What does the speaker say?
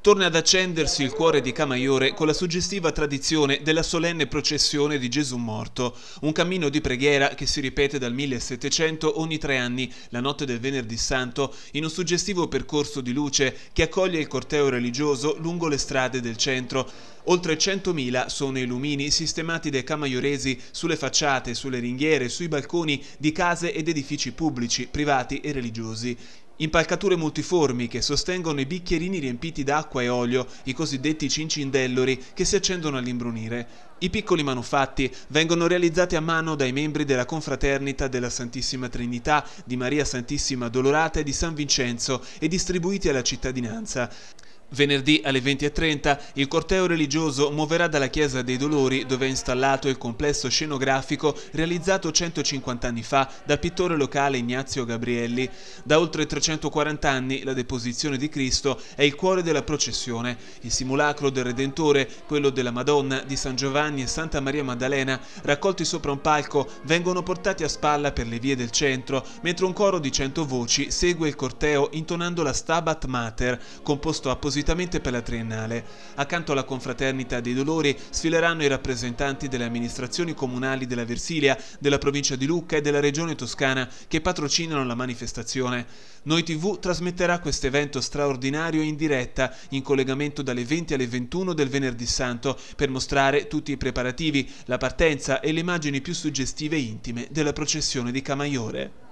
Torna ad accendersi il cuore di Camaiore con la suggestiva tradizione della solenne processione di Gesù morto, un cammino di preghiera che si ripete dal 1700 ogni tre anni, la notte del venerdì santo, in un suggestivo percorso di luce che accoglie il corteo religioso lungo le strade del centro. Oltre 100.000 sono i lumini sistemati dai camaioresi sulle facciate, sulle ringhiere, sui balconi di case ed edifici pubblici, privati e religiosi. Impalcature multiformi che sostengono i bicchierini riempiti d'acqua e olio, i cosiddetti cincindellori che si accendono all'imbrunire. I piccoli manufatti vengono realizzati a mano dai membri della confraternita della Santissima Trinità, di Maria Santissima Dolorata e di San Vincenzo e distribuiti alla cittadinanza. Venerdì alle 20.30 il corteo religioso muoverà dalla Chiesa dei Dolori dove è installato il complesso scenografico realizzato 150 anni fa dal pittore locale Ignazio Gabrielli. Da oltre 340 anni la deposizione di Cristo è il cuore della processione. Il simulacro del Redentore, quello della Madonna, di San Giovanni e Santa Maria Maddalena, raccolti sopra un palco, vengono portati a spalla per le vie del centro, mentre un coro di 100 voci segue il corteo intonando la Stabat Mater, composto appositamente appositamente per la triennale. Accanto alla confraternita dei dolori sfileranno i rappresentanti delle amministrazioni comunali della Versilia, della provincia di Lucca e della regione toscana che patrocinano la manifestazione. Noi TV trasmetterà questo evento straordinario in diretta in collegamento dalle 20 alle 21 del venerdì santo per mostrare tutti i preparativi, la partenza e le immagini più suggestive e intime della processione di Camaiore.